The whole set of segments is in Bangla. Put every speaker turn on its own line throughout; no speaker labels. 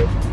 Thank you.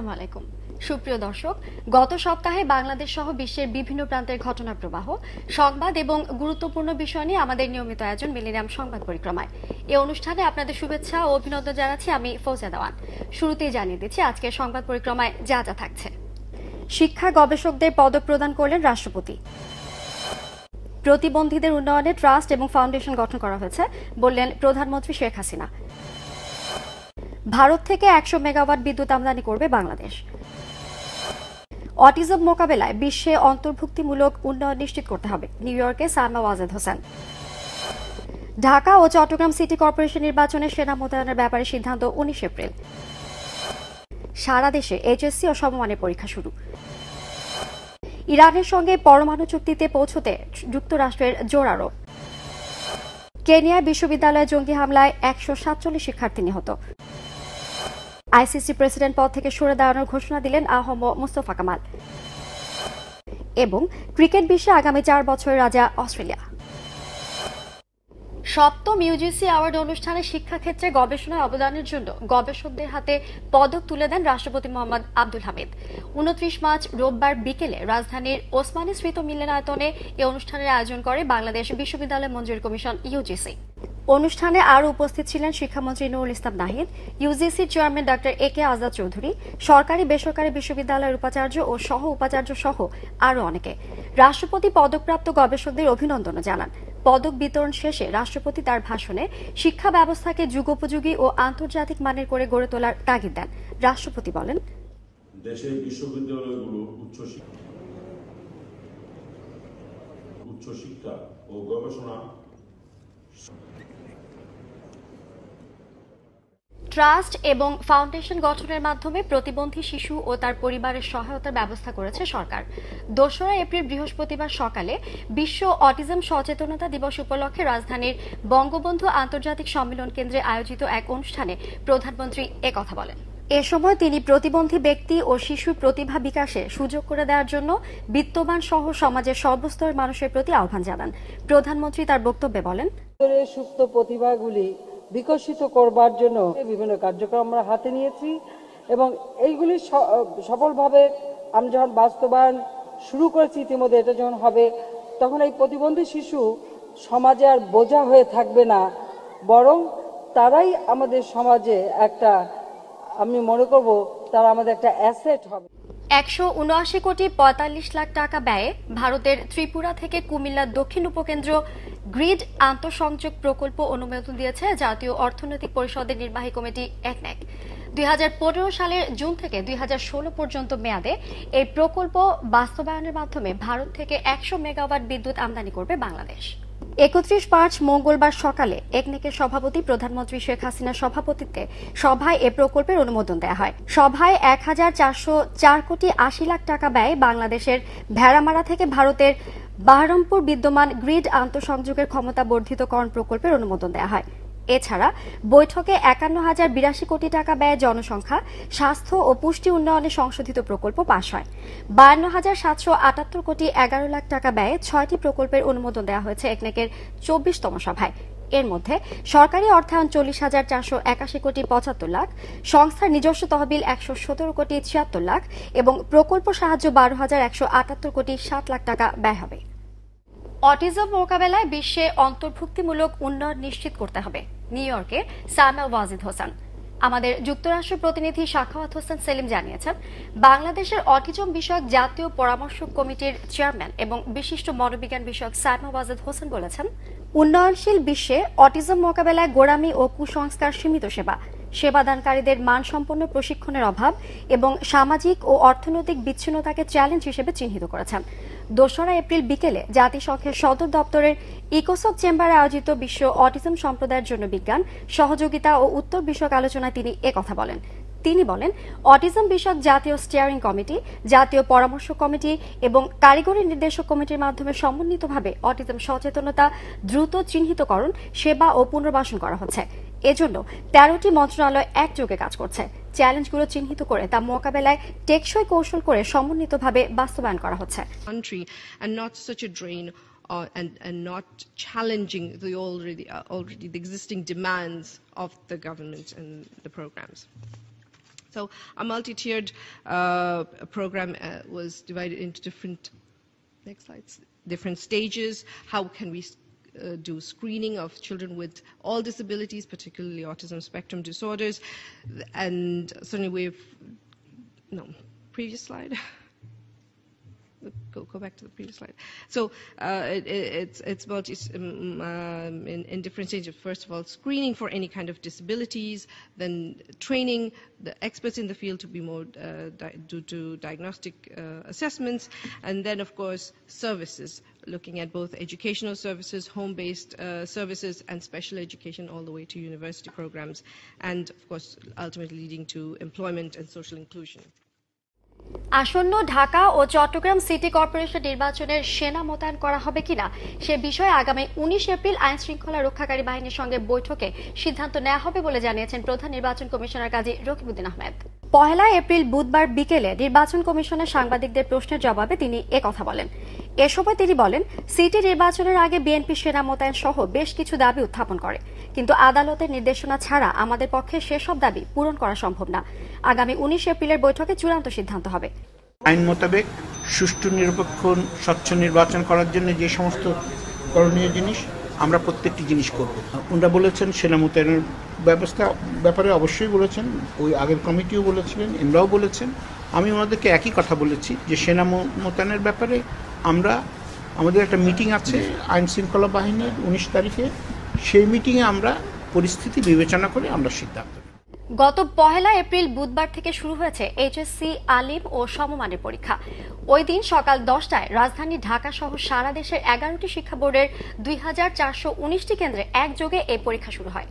আসসালামু আলাইকুম সুপ্রিয় দর্শক গত সপ্তাহে বাংলাদেশ সহ বিশ্বের বিভিন্ন প্রান্তের ঘটনা প্রবাহ সংবাদ এবং গুরুত্বপূর্ণ বিষয় নিয়ে আমাদের নিয়মিত আয়োজন মিলিনিয়াম সংবাদ পরিক্রমায় এই অনুষ্ঠানে আপনাদের শুভেচ্ছা ও অভিনন্দন জানাচ্ছি আমি ফৌজা দেওয়ান শুরুতেই জানিয়ে দিচ্ছি আজকের সংবাদ পরিক্রমায় যা যা থাকছে শিক্ষা গবেষকদের পদক প্রদান করলেন রাষ্ট্রপতি প্রতিবন্ধীদের উন্নয়নে ট্রাস্ট এবং ফাউন্ডেশন গঠন করা হয়েছে বললেন প্রধানমন্ত্রী শেখ হাসিনা ভারত থেকে একশো মেগাওয়াট বিদ্যুৎ আমদানি করবে বাংলাদেশ অটিজম মোকাবেলায় বিশ্বে অন্তর্ভুক্তিমূলক উন্নয়ন নিশ্চিত করতে হবে নিউ ইয়র্কে সালমা ওয়াজেদ হোসেন ঢাকা ও চট্টগ্রাম সিটি কর্পোরেশন নির্বাচনে সেনা মোতায়েনের ব্যাপারে সিদ্ধান্ত উনিশ এপ্রিল সারা দেশে এইচএসসি ও সমমানের পরীক্ষা শুরু ইরানের সঙ্গে পরমাণু চুক্তিতে পৌঁছতে যুক্তরাষ্ট্রের জোর আরোপ কেনিয়া বিশ্ববিদ্যালয়ে জঙ্গি হামলায় একশো সাতচল্লিশ শিক্ষার্থী নিহত আইসিসি প্রেসিডেন্ট পদ থেকে সরে দাঁড়ানোর ঘোষণা দিলেন আহম মুস্তফা কামাল এবং ক্রিকেট বিশ্বে আগামী চার বছরের রাজা অস্ট্রেলিয়া সপ্তম ইউজিসি অ্যাওয়ার্ড অনুষ্ঠানে শিক্ষাক্ষেত্রে গবেষণায় অবদানের জন্য গবেষকদের হাতে পদক তুলে দেন রাষ্ট্রপতি মোহাম্মদ আব্দুল হামিদ উনত্রিশ মার্চ রোববার বিকেলে রাজধানীর ওসমানী স্মৃত মিলনায়তনে এই অনুষ্ঠানের আয়োজন করে বাংলাদেশ বিশ্ববিদ্যালয় মঞ্জুরি কমিশন ইউজিসি অনুষ্ঠানে আরও উপস্থিত ছিলেন শিক্ষামন্ত্রী নুরুল ইসলাম নাহিদ ইউজিসির চেয়ারম্যান ডাক্তার এ কে আজাদ চৌধুরী সরকারি বেসরকারি বিশ্ববিদ্যালয়ের উপাচার্য ও সহ উপাচার্য সহ আরও অনেকে রাষ্ট্রপতি পদকপ্রাপ্ত গবেষকদের অভিনন্দন জানান পদক বিতরণ শেষে রাষ্ট্রপতি তার ভাষণে শিক্ষা ব্যবস্থাকে যুগোপযোগী ও আন্তর্জাতিক মানের করে গড়ে তোলার তাগিদ দেন রাষ্ট্রপতি বলেন
দেশের বিশ্ববিদ্যালয়গুলো উচ্চশিক্ষা উচ্চশিক্ষা ও গবেষণা
ট্রাস্ট এবং ফাউন্ডেশন গঠনের মাধ্যমে প্রতিবন্ধী শিশু ও তার পরিবারের সহায়তার ব্যবস্থা করেছে সরকার দোসরা এপ্রিল বৃহস্পতিবার সকালে বিশ্ব অটিজম সচেতনতা দিবস উপলক্ষে রাজধানীর বঙ্গবন্ধু আন্তর্জাতিক সম্মেলন কেন্দ্রে আয়োজিত এক অনুষ্ঠানে প্রধানমন্ত্রী একথা বলেন এ সময় তিনি প্রতিবন্ধী ব্যক্তি ও শিশুর প্রতিভা বিকাশে সুযোগ করে দেওয়ার জন্য বিত্তবান সহ সমাজের সর্বস্তরের মানুষের প্রতি আহ্বান জানান প্রধানমন্ত্রী তার বক্তব্যে বলেন সুপ্ত প্রতিভাগুলি বিকশিত করবার জন্য বিভিন্ন কার্যক্রম আমরা হাতে নিয়েছি এবং এইগুলি সফলভাবে আমি যখন বাস্তবায়ন শুরু
করেছি ইতিমধ্যে এটা যখন হবে তখন এই প্রতিবন্ধী শিশু সমাজে আর বোঝা হয়ে থাকবে না বরং তারাই আমাদের সমাজে একটা আমি মনে করব তারা আমাদের একটা অ্যাসেট হবে
একশো উনআশি কোটি পঁয়তাল্লিশ লাখ টাকা ব্যয়ে ভারতের ত্রিপুরা থেকে কুমিল্লার দক্ষিণ উপকেন্দ্র গ্রিড আন্তঃসংযোগ প্রকল্প অনুমোদন দিয়েছে জাতীয় অর্থনৈতিক পরিষদের নির্বাহী কমিটি একনেক দুই সালের জুন থেকে দুই পর্যন্ত মেয়াদে এই প্রকল্প বাস্তবায়নের মাধ্যমে ভারত থেকে একশো মেগাওয়াট বিদ্যুৎ আমদানি করবে বাংলাদেশ একত্রিশ মার্চ মঙ্গলবার সকালে একনেকের সভাপতি প্রধানমন্ত্রী শেখ হাসিনার সভাপতিত্বে সভায় এ প্রকল্পের অনুমোদন দেওয়া হয় সভায় এক হাজার চারশো চার কোটি আশি লাখ টাকা ব্যয় বাংলাদেশের ভেড়ামারা থেকে ভারতের বাহারমপুর বিদ্যমান গ্রিড আন্তঃসংযোগের ক্ষমতা বর্ধিতকরণ প্রকল্পের অনুমোদন দেওয়া হয় এছাড়া বৈঠকে একান্ন হাজার বিরাশি কোটি টাকা ব্যয়ে জনসংখ্যা স্বাস্থ্য ও পুষ্টি উন্নয়নে সংশোধিত প্রকল্প পাশ হয় বায়ান্ন হাজার সাতশো আটাত্তর কোটি এগারো লাখ টাকা ব্যয়ে ছয়টি প্রকল্পের অনুমোদন দেওয়া হয়েছে একনেকের চব্বিশতম সভায় এর মধ্যে সরকারি অর্থায়ন চল্লিশ হাজার চারশো একাশি কোটি পঁচাত্তর লাখ সংস্থার নিজস্ব তহবিল একশো সতেরো কোটি ছিয়াত্তর লাখ এবং প্রকল্প সাহায্য বারো হাজার একশো আটাত্তর কোটি সাত লাখ টাকা ব্যয় হবে অটিজম মোকাবেলায় বিশ্বে অন্তর্ভুক্তিমূলক উন্নয়ন নিশ্চিত করতে হবে নিউ ইয়র্কে সামেল ওয়াজিদ হোসেন আমাদের যুক্তরাষ্ট্র প্রতিনিধি সাখাওয়াত হোসেন সেলিম জানিয়েছেন বাংলাদেশের অটিজম বিষয়ক জাতীয় পরামর্শ কমিটির চেয়ারম্যান এবং বিশিষ্ট মনোবিজ্ঞান বিষয়ক সায়মা ওয়াজেদ হোসেন বলেছেন উন্নয়নশীল বিশ্বে অটিজম মোকাবেলায় গোড়ামি ও কুসংস্কার সীমিত সেবা সেবাদানকারীদের মানসম্পন্ন প্রশিক্ষণের অভাব এবং সামাজিক ও অর্থনৈতিক বিচ্ছিন্নতাকে চ্যালেঞ্জ হিসেবে চিহ্নিত করেছেন দোসরা এপ্রিল বিকেলে জাতিসংঘের সদর দপ্তরের ইকোসক চেম্বারে আয়োজিত বিশ্ব অটিজম সম্প্রদায়ের জন্য বিজ্ঞান সহযোগিতা ও উত্তর বিষয়ক আলোচনায় তিনি একথা বলেন তিনি বলেন অটিজম বিষয়ক জাতীয় স্টিয়ারিং কমিটি জাতীয় পরামর্শ কমিটি এবং কারিগরি নির্দেশক কমিটির মাধ্যমে সমন্বিতভাবে অটিজম সচেতনতা দ্রুত চিহ্নিতকরণ সেবা ও পুনর্বাসন করা হচ্ছে এজন্য তেরোটি মন্ত্রণালয় একযোগে কাজ করছে
চ্যালেঞ্জগুলো চিহ্নিত করে তা মোকাবেলায় টেকসই
কৌশল করে সমন্বিতভাবে বাস্তবায়ন করা হচ্ছে
Uh, and, and, not challenging the already, uh, already the existing demands of the government and the programs. So a multi-tiered uh, program uh, was divided into different, next slides, different stages. How can we uh, do screening of children with all disabilities, particularly autism spectrum disorders? And certainly we've, no, previous slide. go, go back to the previous slide. So uh, it, it's, it's about um, um, in, in stages. First of all, screening for any kind of disabilities, then training the experts in the field to be more uh, di- diagnostic uh, assessments, and then of course services, looking at both educational services, home-based uh, services, and special education all the way to university programs, and of course ultimately leading to employment and social inclusion.
আসন্ন ঢাকা ও চট্টগ্রাম সিটি কর্পোরেশন নির্বাচনের সেনা মোতায়েন করা হবে কিনা সে বিষয়ে আগামী উনিশ এপ্রিল আইন শৃঙ্খলা রক্ষাকারী বাহিনীর সঙ্গে বৈঠকে সিদ্ধান্ত নেওয়া হবে বলে জানিয়েছেন প্রধান নির্বাচন কমিশনার কাজী রকিবুদ্দিন আহমেদ পহেলা এপ্রিল বুধবার বিকেলে নির্বাচন কমিশনের সাংবাদিকদের প্রশ্নের জবাবে তিনি কথা বলেন এ সময় তিনি বলেন সিটি নির্বাচনের আগে বিএনপি সেনা মোতায়েন সহ বেশ কিছু দাবি উত্থাপন করে কিন্তু আদালতের নির্দেশনা ছাড়া আমাদের পক্ষে সেসব দাবি পূরণ করা সম্ভব না আগামী উনিশ এপ্রিলের বৈঠকে চূড়ান্ত সিদ্ধান্ত হবে
আইন মোতাবেক সুষ্ঠু নিরপেক্ষ স্বচ্ছ নির্বাচন করার জন্য যে সমস্ত করণীয় জিনিস আমরা প্রত্যেকটি জিনিস করব ওনারা বলেছেন সেনা মোতায়েনের ব্যবস্থা ব্যাপারে অবশ্যই বলেছেন ওই আগের কমিটিও বলেছিলেন এমরাও বলেছেন আমি ওনাদেরকে একই কথা বলেছি যে সেনা মোতায়েনের ব্যাপারে আমরা আমাদের একটা মিটিং আছে আইন শৃঙ্খলা বাহিনীর উনিশ তারিখে সেই মিটিংয়ে আমরা পরিস্থিতি বিবেচনা করে আমরা সিদ্ধান্ত
গত পহেলা এপ্রিল বুধবার থেকে শুরু হয়েছে এইচএসসি আলিম ও সমমানের পরীক্ষা ওই দিন সকাল দশটায় রাজধানী ঢাকা সহ সারা দেশের এগারোটি শিক্ষা বোর্ডের দুই কেন্দ্রে একযোগে এই পরীক্ষা শুরু হয়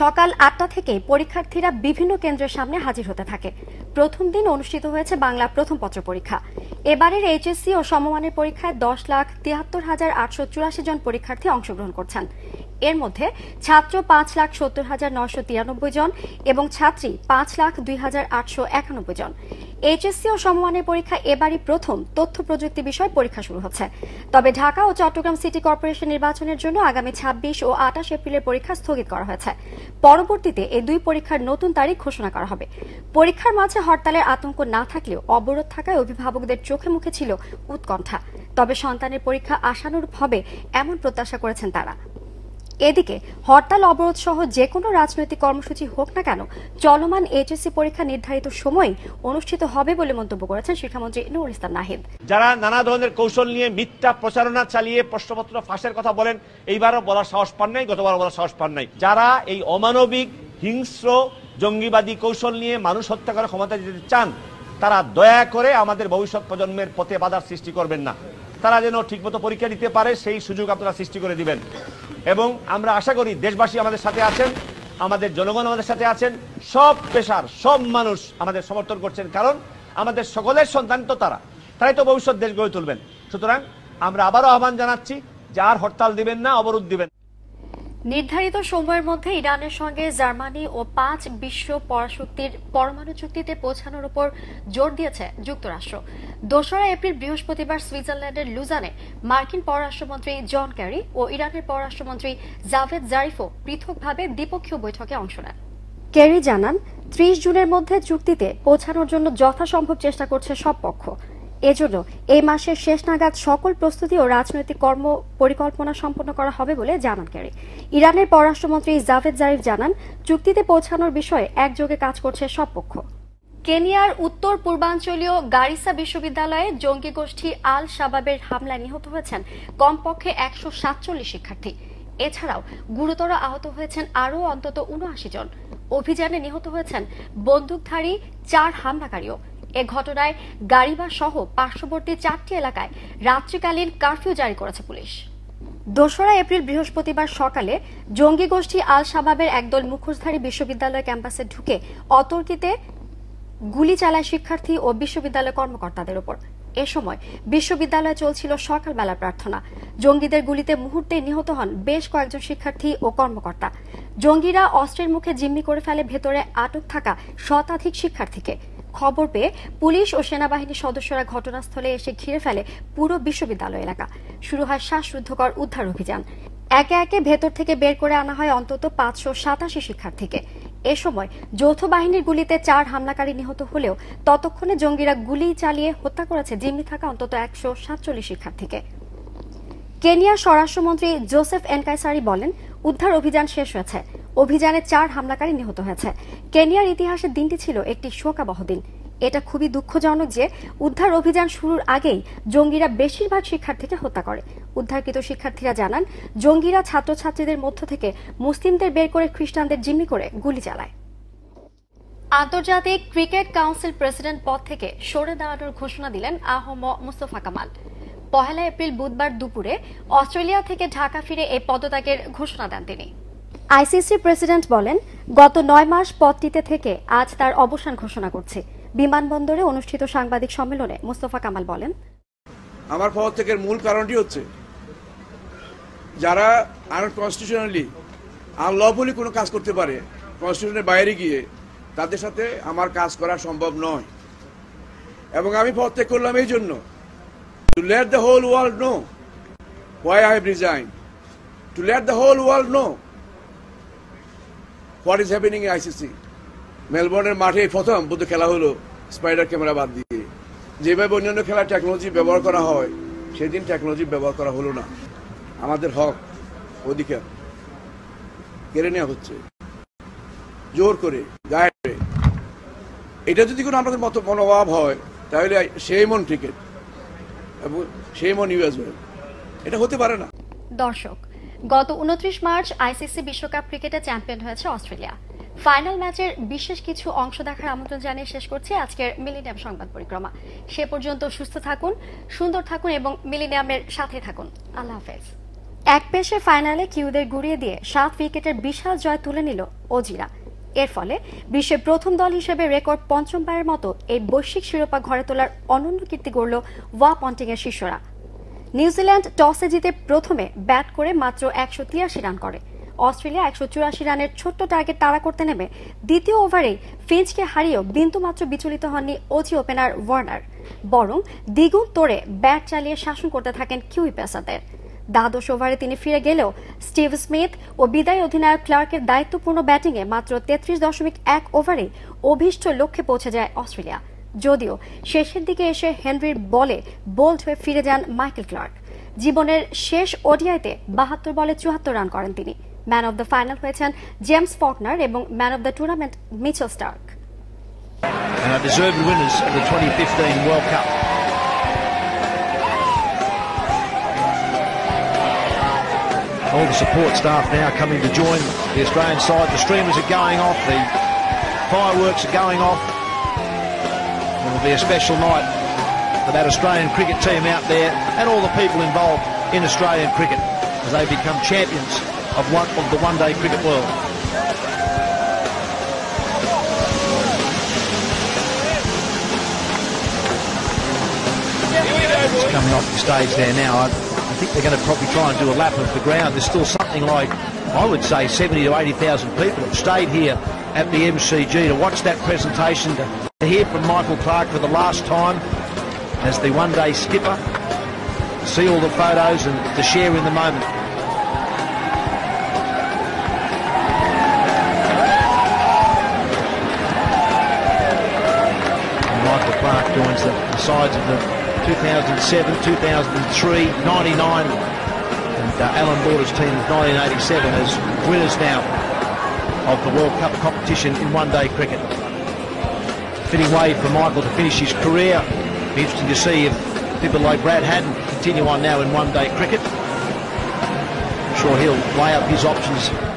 সকাল আটটা থেকে পরীক্ষার্থীরা বিভিন্ন কেন্দ্রের সামনে হাজির হতে থাকে প্রথম দিন অনুষ্ঠিত হয়েছে বাংলা প্রথম পত্র পরীক্ষা এবারের এইচএসসি ও সমমানের পরীক্ষায় দশ লাখ তিয়াত্তর হাজার আটশো চুরাশি জন পরীক্ষার্থী অংশগ্রহণ করছেন এর মধ্যে ছাত্র পাঁচ লাখ সত্তর হাজার নশো তিরানব্বই জন এবং ছাত্রী পাঁচ লাখ দুই হাজার আটশো একানব্বই জন এইচএসসি ও সমমানের পরীক্ষা এবারই প্রথম তথ্য প্রযুক্তি বিষয় পরীক্ষা শুরু হচ্ছে তবে ঢাকা ও চট্টগ্রাম সিটি কর্পোরেশন নির্বাচনের জন্য আগামী ছাব্বিশ ও আঠাশ এপ্রিলের পরীক্ষা স্থগিত করা হয়েছে পরবর্তীতে এই দুই পরীক্ষার নতুন তারিখ ঘোষণা করা হবে পরীক্ষার মাঝে হরতালের আতঙ্ক না থাকলেও অবরোধ থাকায় অভিভাবকদের চোখে মুখে ছিল উৎকণ্ঠা তবে সন্তানের পরীক্ষা আশানুরূপ হবে এমন প্রত্যাশা করেছেন তারা এদিকে হরতাল অবরোধ সহ যে কোনো রাজনৈতিক কর্মসূচি হোক না কেন চলমান এইচএসসি পরীক্ষা নির্ধারিত সময় অনুষ্ঠিত হবে বলে মন্তব্য করেছেন শিক্ষামন্ত্রী নুর ইসলাম নাহিদ
যারা নানা ধরনের কৌশল নিয়ে মিথ্যা প্রচারণা চালিয়ে প্রশ্নপত্র ফাঁসের কথা বলেন এইবারও বলার সাহস পান নাই গতবারও বলার সাহস পান নাই যারা এই অমানবিক হিংস্র জঙ্গিবাদী কৌশল নিয়ে মানুষ হত্যা করে ক্ষমতা যেতে চান তারা দয়া করে আমাদের ভবিষ্যৎ প্রজন্মের পথে বাধার সৃষ্টি করবেন না তারা যেন ঠিকমতো পরীক্ষা দিতে পারে সেই সুযোগ আপনারা সৃষ্টি করে দিবেন এবং আমরা আশা করি দেশবাসী আমাদের সাথে আছেন আমাদের জনগণ আমাদের সাথে আছেন সব পেশার সব মানুষ আমাদের সমর্থন করছেন কারণ আমাদের সকলের সন্তান তো তারা তাই তো ভবিষ্যৎ দেশ গড়ে তুলবেন সুতরাং আমরা আবারও আহ্বান জানাচ্ছি যে আর হরতাল দিবেন না অবরোধ দিবেন
নির্ধারিত সময়ের মধ্যে ইরানের সঙ্গে জার্মানি ও পাঁচ বিশ্ব পরাশক্তির পরমাণু চুক্তিতে পৌঁছানোর উপর জোর দিয়েছে যুক্তরাষ্ট্র দোসরা এপ্রিল বৃহস্পতিবার সুইজারল্যান্ডের লুজানে মার্কিন পররাষ্ট্রমন্ত্রী জন ক্যারি ও ইরানের পররাষ্ট্রমন্ত্রী জাভেদ জারিফও পৃথকভাবে দ্বিপক্ষীয় বৈঠকে অংশ নেন ক্যারি জানান ত্রিশ জুনের মধ্যে চুক্তিতে পৌঁছানোর জন্য যথাসম্ভব চেষ্টা করছে সব পক্ষ এজন্য এই মাসের শেষ নাগাদ সকল প্রস্তুতি ও রাজনৈতিক কর্ম পরিকল্পনা সম্পন্ন করা হবে বলে জানান কেরি ইরানের পররাষ্ট্রমন্ত্রী জাভেদ জারিফ জানান চুক্তিতে পৌঁছানোর বিষয়ে একযোগে কাজ করছে সব পক্ষ কেনিয়ার উত্তর পূর্বাঞ্চলীয় গারিসা বিশ্ববিদ্যালয়ে জঙ্গি গোষ্ঠী আল শাবাবের হামলায় নিহত হয়েছেন কমপক্ষে একশো সাতচল্লিশ শিক্ষার্থী এছাড়াও গুরুতর আহত হয়েছেন আরও অন্তত উনআশি জন অভিযানে নিহত হয়েছেন বন্দুকধারী চার হামলাকারীও এ ঘটনায় গাড়িবা সহ পার্শ্ববর্তী চারটি এলাকায় রাত্রিকালীন কারফিউ জারি করেছে পুলিশ দোসরা এপ্রিল বৃহস্পতিবার সকালে জঙ্গি গোষ্ঠী আল শাবাবের একদল মুখোশধারী বিশ্ববিদ্যালয় ক্যাম্পাসে ঢুকে অতর্কিতে গুলি চালায় শিক্ষার্থী ও বিশ্ববিদ্যালয় কর্মকর্তাদের উপর এ সময় বিশ্ববিদ্যালয়ে চলছিল সকালবেলা প্রার্থনা জঙ্গিদের গুলিতে মুহূর্তে নিহত হন বেশ কয়েকজন শিক্ষার্থী ও কর্মকর্তা জঙ্গিরা অস্ত্রের মুখে জিম্মি করে ফেলে ভেতরে আটক থাকা শতাধিক শিক্ষার্থীকে খবর পেয়ে পুলিশ ও সেনাবাহিনীর সদস্যরা ঘটনাস্থলে এসে ঘিরে ফেলে পুরো বিশ্ববিদ্যালয় এলাকা শুরু হয় শ্বাসরুদ্ধকর উদ্ধার অভিযান একে একে ভেতর থেকে বের করে আনা হয় অন্তত পাঁচশো সাতাশি শিক্ষার্থীকে এ সময় যৌথ বাহিনীর গুলিতে চার হামলাকারী নিহত হলেও ততক্ষণে জঙ্গিরা গুলি চালিয়ে হত্যা করেছে জিম্মি থাকা অন্তত একশো সাতচল্লিশ শিক্ষার্থীকে কেনিয়ার স্বরাষ্ট্রমন্ত্রী জোসেফ এনকাইসারি বলেন উদ্ধার অভিযান শেষ হয়েছে অভিযানে চার হামলাকারী নিহত হয়েছে কেনিয়ার ইতিহাসে দিনটি ছিল একটি শোকাবহ দিন এটা খুবই দুঃখজনক যে উদ্ধার অভিযান শুরুর আগেই জঙ্গিরা বেশিরভাগ শিক্ষার্থীকে হত্যা করে উদ্ধারকৃত শিক্ষার্থীরা জানান জঙ্গিরা ছাত্রছাত্রীদের মধ্য থেকে মুসলিমদের বের করে খ্রিস্টানদের জিম্মি করে গুলি চালায় আন্তর্জাতিক ক্রিকেট কাউন্সিল প্রেসিডেন্ট পদ থেকে সরে দাঁড়ানোর ঘোষণা দিলেন আহম মুস্তফা কামাল পহেলা এপ্রিল বুধবার দুপুরে অস্ট্রেলিয়া থেকে ঢাকা ফিরে এই পদত্যাগের ঘোষণা দেন তিনি আইসিসি প্রেসিডেন্ট বলেন গত নয় মাস পদটিতে থেকে আজ তার অবসান ঘোষণা করছে বিমানবন্দরে অনুষ্ঠিত সাংবাদিক সম্মেলনে মোস্তফা কামাল বলেন
আমার পদ থেকে মূল কারণটি হচ্ছে যারা আনকনস্টিটিউশনালি আনলফুলি কোনো কাজ করতে পারে কনস্টিটিউশনের বাইরে গিয়ে তাদের সাথে আমার কাজ করা সম্ভব নয় এবং আমি পদ ত্যাগ করলাম এই জন্য to let the whole world know why I have resign to let the whole world know what is happening ICC মেলবোর্নের মাঠে প্রথম বুধ খেলা হলো স্পাইডার ক্যামেরা বাদ দিয়ে যেভাবে অন্যান্য খেলার টেকনোলজি ব্যবহার করা হয় সেদিন টেকনোলজি ব্যবহার করা হলো না আমাদের হক অধিকার কেড়ে নেওয়া হচ্ছে জোর করে গায়ে এটা যদি কোনো আমাদের মতো মনোভাব হয় তাহলে সেই মন ক্রিকেট এবং সেই মন ইউএস এটা হতে পারে না
দর্শক গত উনত্রিশ মার্চ আইসিসি বিশ্বকাপ ক্রিকেটে চ্যাম্পিয়ন হয়েছে অস্ট্রেলিয়া ফাইনাল ম্যাচের বিশেষ কিছু অংশ দেখার আমন্ত্রণ জানিয়ে শেষ করছি আজকের মিলিনিয়াম সংবাদ পরিক্রমা সে পর্যন্ত সুস্থ থাকুন সুন্দর থাকুন এবং মিলিনিয়ামের সাথে থাকুন আল্লাহ হাফেজ এক পেশে ফাইনালে কিউদের গুড়িয়ে দিয়ে সাত উইকেটের বিশাল জয় তুলে নিল অজিরা এর ফলে বিশ্বের প্রথম দল হিসেবে রেকর্ড পঞ্চমবারের মতো এই বৈশ্বিক শিরোপা ঘরে তোলার অনন্য কীর্তি গড়ল ওয়া পন্টিংয়ের শিষ্যরা নিউজিল্যান্ড টসে জিতে প্রথমে ব্যাট করে মাত্র একশো তিরাশি রান করে অস্ট্রেলিয়া একশো চুরাশি রানের ছোট্ট টার্গেট তাড়া করতে নেমে দ্বিতীয় ওভারেই ফিঞ্চকে হারিয়েও মাত্র বিচলিত হননি অজি ওপেনার ওয়ার্নার বরং দ্বিগুণ তোড়ে ব্যাট চালিয়ে শাসন করতে থাকেন কিউই পেসাদের দ্বাদশ ওভারে তিনি ফিরে গেলেও স্টিভ স্মিথ ও বিদায়ী অধিনায়ক ক্লার্কের দায়িত্বপূর্ণ ব্যাটিংয়ে মাত্র তেত্রিশ দশমিক এক ওভারে অভীষ্ট লক্ষ্যে পৌঁছে যায় অস্ট্রেলিয়া যদিও শেষের দিকে এসে হেনরির বলে বোল্ড হয়ে ফিরে যান মাইকেল ক্লার্ক জীবনের শেষ ওডিআইতে বাহাত্তর বলে চুয়াত্তর রান করেন তিনি ম্যান অব দ্য ফাইনাল হয়েছেন জেমস ফকনার এবং man of the tournament Mitchell Starc
All the support staff now coming to join the Australian side. The streamers are going off, the fireworks are going off. be a special night for that Australian cricket team out there and all the people involved in Australian cricket as they become champions of one of the one day cricket world. It's coming off the stage there now. I, I think they're going to probably try and do a lap of the ground. There's still something like, I would say, 70 to 80,000 people have stayed here at the MCG to watch that presentation, to to hear from Michael Clark for the last time as the one-day skipper. See all the photos and to share in the moment. Michael Clark joins the, sides of the 2007, 2003, 99 and uh, Alan Border's team of 1987 as winners now of the World Cup competition in one-day cricket fitting way for Michael to finish his career. Be interesting to see if people like Brad Haddon
continue on now in one-day cricket. I'm sure he'll weigh up his options